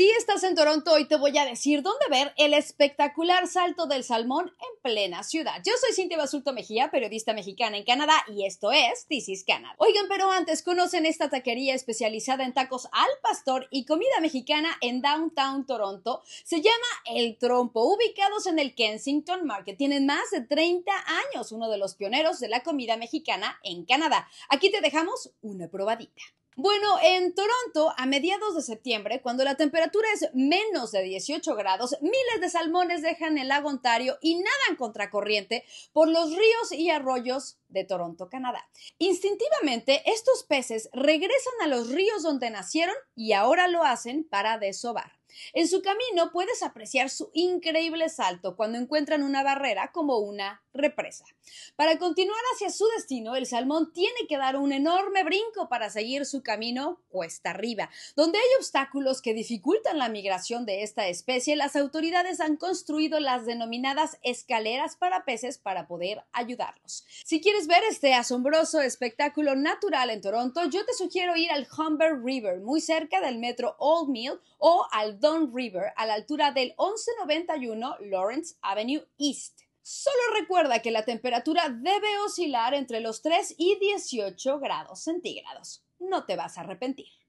Si estás en Toronto, hoy te voy a decir dónde ver el espectacular salto del salmón en plena ciudad. Yo soy Cintia Basulto Mejía, periodista mexicana en Canadá, y esto es This is Canada. Oigan, pero antes, conocen esta taquería especializada en tacos al pastor y comida mexicana en Downtown Toronto. Se llama El Trompo, ubicados en el Kensington Market. Tienen más de 30 años, uno de los pioneros de la comida mexicana en Canadá. Aquí te dejamos una probadita. Bueno, en Toronto, a mediados de septiembre, cuando la temperatura es menos de 18 grados, miles de salmones dejan el lago Ontario y nadan contracorriente por los ríos y arroyos de Toronto, Canadá. Instintivamente, estos peces regresan a los ríos donde nacieron y ahora lo hacen para desovar. En su camino puedes apreciar su increíble salto cuando encuentran una barrera como una represa. Para continuar hacia su destino, el salmón tiene que dar un enorme brinco para seguir su camino cuesta arriba. Donde hay obstáculos que dificultan la migración de esta especie, las autoridades han construido las denominadas escaleras para peces para poder ayudarlos. Si quieres ver este asombroso espectáculo natural en Toronto, yo te sugiero ir al Humber River, muy cerca del metro Old Mill o al Don River a la altura del 1191 Lawrence Avenue East. Solo recuerda que la temperatura debe oscilar entre los 3 y 18 grados centígrados. No te vas a arrepentir.